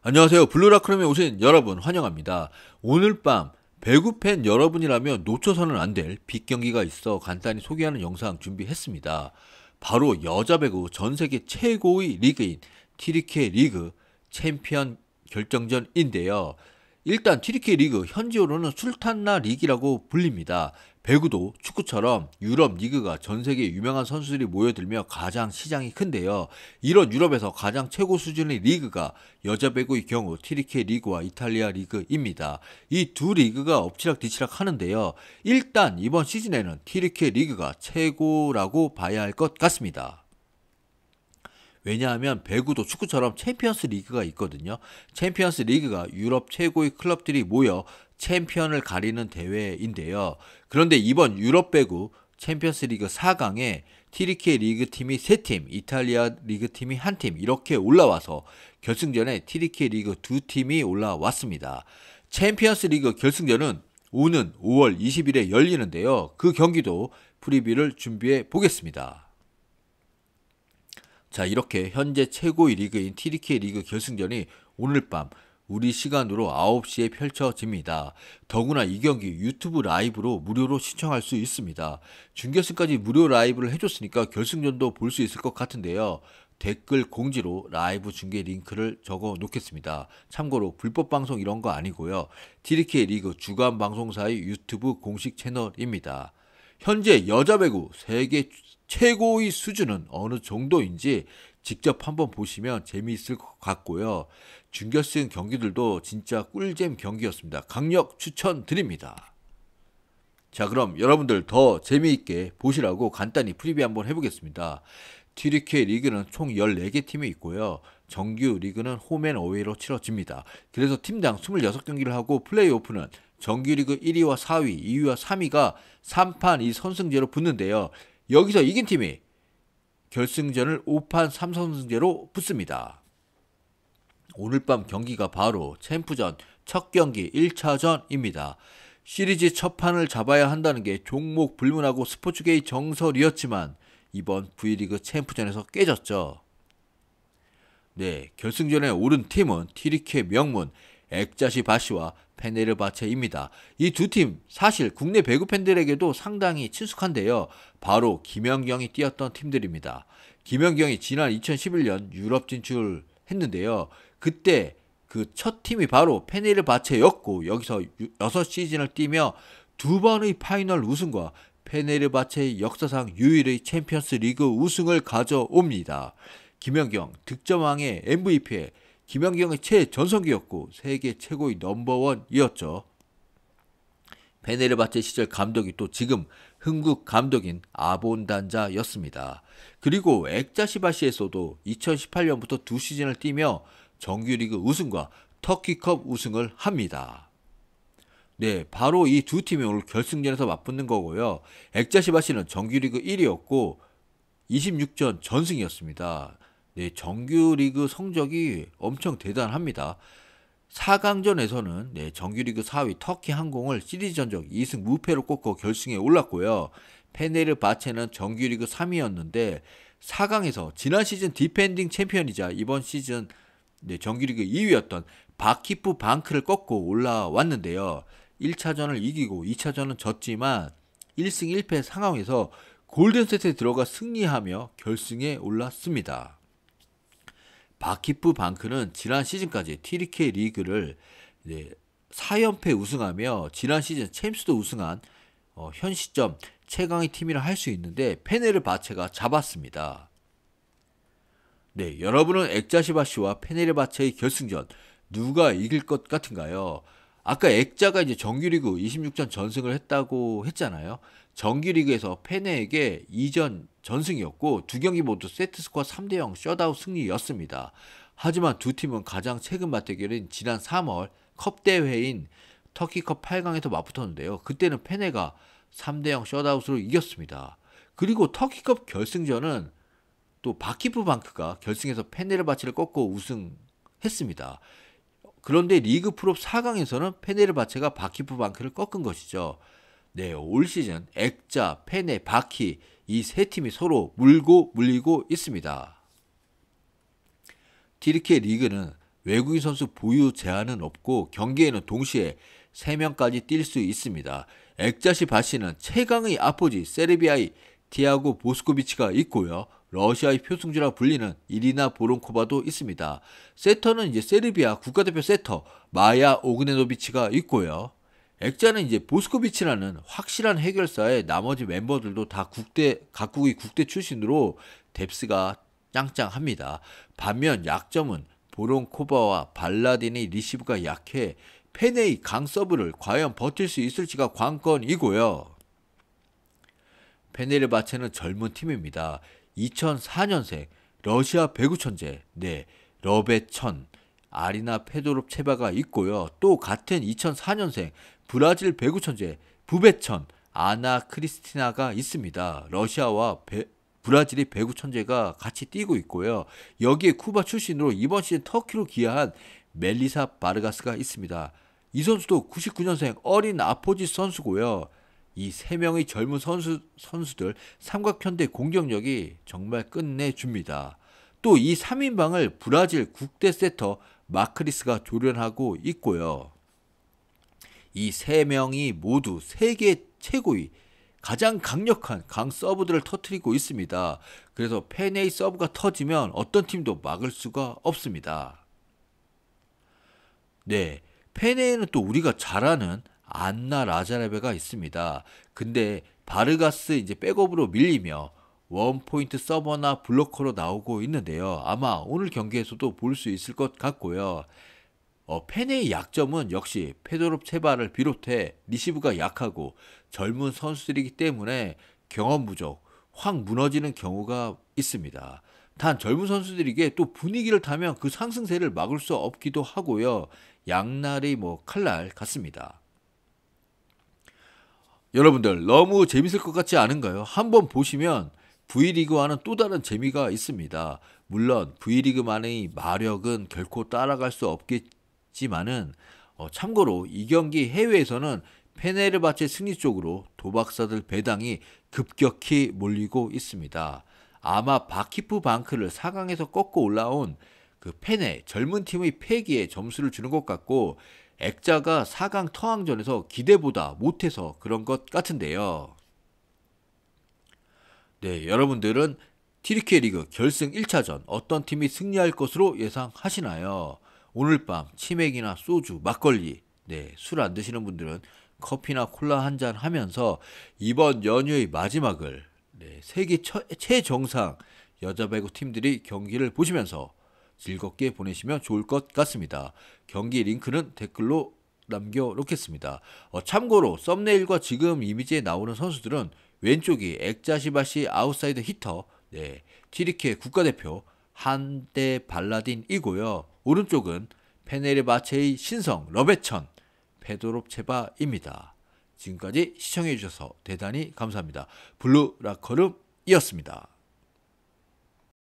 안녕하세요. 블루라크롬에 오신 여러분 환영합니다. 오늘 밤 배구 팬 여러분이라면 놓쳐서는 안 될 빅 경기가 있어 간단히 소개하는 영상 준비했습니다. 바로 여자 배구 전 세계 최고의 리그인 TDK 리그 챔피언 결정전인데요. 일단 TDK 리그 현지어로는 술탄나 리그라고 불립니다. 배구도 축구처럼 유럽 리그가 전 세계 에 유명한 선수들이 모여들며 가장 시장이 큰데요. 이런 유럽에서 가장 최고 수준의 리그가 여자 배구의 경우 티리케 리그와 이탈리아 리그입니다. 이 두 리그가 엎치락뒤치락 하는데요. 일단 이번 시즌에는 티리케 리그가 최고라고 봐야 할 것 같습니다. 왜냐하면 배구도 축구처럼 챔피언스 리그가 있거든요. 챔피언스 리그가 유럽 최고의 클럽들이 모여 챔피언을 가리는 대회인데요. 그런데 이번 유럽 배구 챔피언스 리그 4강에 티리키 리그 팀이 3팀, 이탈리아 리그 팀이 1팀 이렇게 올라와서 결승전에 티리키 리그 2팀이 올라왔습니다. 챔피언스 리그 결승전은 오는 5월 20일에 열리는데요. 그 경기도 프리뷰를 준비해 보겠습니다. 자, 이렇게 현재 최고의 리그인 티리키 리그 결승전이 오늘 밤 우리 시간으로 9시에 펼쳐집니다. 더구나 이 경기 유튜브 라이브로 무료로 시청할 수 있습니다. 준결승까지 무료 라이브를 해줬으니까 결승전도 볼 수 있을 것 같은데요. 댓글 공지로 라이브 중계 링크를 적어 놓겠습니다. 참고로 불법 방송 이런 거 아니고요. TDK 리그 주간 방송사의 유튜브 공식 채널입니다. 현재 여자 배구 세계 최고의 수준은 어느 정도인지 직접 한번 보시면 재미있을 것 같고요. 준결승 경기들도 진짜 꿀잼 경기였습니다. 강력 추천드립니다. 자 그럼 여러분들 더 재미있게 보시라고 간단히 프리뷰 한번 해보겠습니다. TDK 리그는 총 14개 팀이 있고요. 정규 리그는 홈앤어웨이로 치러집니다. 그래서 팀당 26경기를 하고 플레이오프는 정규리그 1위와 4위, 2위와 3위가 3판 2 선승제로 붙는데요. 여기서 이긴 팀이 결승전을 5판 3선승제로 붙습니다. 오늘 밤 경기가 바로 챔프전 첫 경기 1차전입니다. 시리즈 첫 판을 잡아야 한다는 게 종목 불문하고 스포츠계의 정설이었지만 이번 V리그 챔프전에서 깨졌죠. 네, 결승전에 오른 팀은 티리케 명문 액자시 바시와 페네르바체입니다. 이 두 팀 사실 국내 배구 팬들에게도 상당히 친숙한데요. 바로 김연경이 뛰었던 팀들입니다. 김연경이 지난 2011년 유럽 진출했는데요. 그때 그 첫 팀이 바로 페네르바체였고 여기서 6시즌을 뛰며 두 번의 파이널 우승과 페네르바체 역사상 유일의 챔피언스 리그 우승을 가져옵니다. 김연경 득점왕의 MVP에 김연경의 최전성기였고 세계 최고의 넘버원이었죠. 페네르바체 시절 감독이 또 지금 흥국 감독인 아본단자였습니다. 그리고 액자시바시에서도 2018년부터 두 시즌을 뛰며 정규리그 우승과 터키컵 우승을 합니다. 네, 바로 이 두 팀이 오늘 결승전에서 맞붙는 거고요. 액자시바시는 정규리그 1위였고 26전 전승이었습니다. 네, 정규리그 성적이 엄청 대단합니다. 4강전에서는 네, 정규리그 4위 터키 항공을 시리즈 전적 2승 무패로 꺾어 결승에 올랐고요. 페네르바체는 정규리그 3위였는데 4강에서 지난 시즌 디펜딩 챔피언이자 이번 시즌 네, 정규리그 2위였던 바키프 방크를 꺾고 올라왔는데요. 1차전을 이기고 2차전은 졌지만 1승 1패 상황에서 골든세트에 들어가 승리하며 결승에 올랐습니다. 바키프 방크는 지난 시즌까지 TDK 리그를 이제 4연패 우승하며 지난 시즌 챔스도 우승한 어, 현 시점 최강의 팀이라 할 수 있는데 페네르 바체가 잡았습니다. 네, 여러분은 액자시바 씨와 페네르 바체의 결승전 누가 이길 것 같은가요? 아까 액자가 이제 정규리그 26전 전승을 했다고 했잖아요. 정규리그에서 페네에게 2전 전승이었고 두 경기 모두 세트스코어 3대 0 셧아웃 승리였습니다. 하지만 두 팀은 가장 최근 맞대결인 지난 3월 컵 대회인 터키컵 8강에서 맞붙었는데요. 그때는 페네가 3대 0 셧아웃으로 이겼습니다. 그리고 터키컵 결승전은 또 바키프 방크가 결승에서 페네르바치를 꺾고 우승했습니다. 그런데 리그 프로 4강에서는 페네르바체가 바키프 방크를 꺾은 것이죠. 네, 올 시즌 액자, 페네, 바키 이 세 팀이 서로 물고 물리고 있습니다. 티르키의 리그는 외국인 선수 보유 제한은 없고 경기에는 동시에 3명까지 뛸 수 있습니다. 액자시 바시는 최강의 아포지 세르비아의 디아고 보스코비치가 있고요. 러시아의 표승주라 불리는 이리나 보론코바도 있습니다. 세터는 이제 세르비아 국가대표 세터 마야 오그네노비치가 있고요. 액자는 이제 보스코비치라는 확실한 해결사의 나머지 멤버들도 다 국대 각국의 국대 출신으로 뎁스가 짱짱합니다. 반면 약점은 보론코바와 발라딘의 리시브가 약해 펜의 강 서브를 과연 버틸 수 있을지가 관건이고요. 페네르바체는 젊은 팀입니다. 2004년생 러시아 배구 천재 네 러베천 아리나 페도롭 체바가 있고요. 또 같은 2004년생 브라질 배구 천재 부베천 아나 크리스티나가 있습니다. 러시아와 배, 브라질이 배구 천재가 같이 뛰고 있고요. 여기에 쿠바 출신으로 이번 시즌 터키로 귀화한 멜리사 바르가스가 있습니다. 이 선수도 99년생 어린 아포지 선수고요. 이세 명의 젊은 선수 선수들 삼각현대 공격력이 정말 끝내줍니다. 또 이 3인방을 브라질 국대 세터 마크리스가 조련하고 있고요. 이 세 명이 모두 세계 최고의 가장 강력한 강 서브들을 터트리고 있습니다. 그래서 팬의 서브가 터지면 어떤 팀도 막을 수가 없습니다. 네, 페네에는 또 우리가 잘 아는 안나 라자레베가 있습니다. 근데 바르가스 이제 백업으로 밀리며 원포인트 서버나 블로커로 나오고 있는데요. 아마 오늘 경기에서도 볼 수 있을 것 같고요. 어, 펜의 약점은 역시 페도롭 체바를 비롯해 리시브가 약하고 젊은 선수들이기 때문에 경험 부족, 확 무너지는 경우가 있습니다. 단 젊은 선수들에게 또 분위기를 타면 그 상승세를 막을 수 없기도 하고요. 양날의 뭐 칼날 같습니다. 여러분들 너무 재밌을 것 같지 않은가요? 한번 보시면 V리그와는 또 다른 재미가 있습니다. 물론 V리그만의 마력은 결코 따라갈 수 없겠지만은 어, 참고로 이 경기 해외에서는 페네르바체 승리 쪽으로 도박사들 배당이 급격히 몰리고 있습니다. 아마 바키프 방크를 4강에서 꺾고 올라온 그 페네 젊은 팀의 패기에 점수를 주는 것 같고 액자가 4강 터항전에서 기대보다 못해서 그런 것 같은데요. 네, 여러분들은 티르케 리그 결승 1차전 어떤 팀이 승리할 것으로 예상하시나요? 오늘 밤 치맥이나 소주, 막걸리, 네, 술 안 드시는 분들은 커피나 콜라 한 잔 하면서 이번 연휴의 마지막을 네, 세계 최, 최정상 여자 배구 팀들이 경기를 보시면서 즐겁게 보내시면 좋을 것 같습니다. 경기 링크는 댓글로 남겨놓겠습니다. 어, 참고로 썸네일과 지금 이미지에 나오는 선수들은 왼쪽이 액자시바시 아웃사이드 히터, 네, 티리케 국가대표 한대 발라딘이고요. 오른쪽은 페네르바체의 신성 러베천 페도롭체바입니다. 지금까지 시청해주셔서 대단히 감사합니다. 블루 라커룸이었습니다.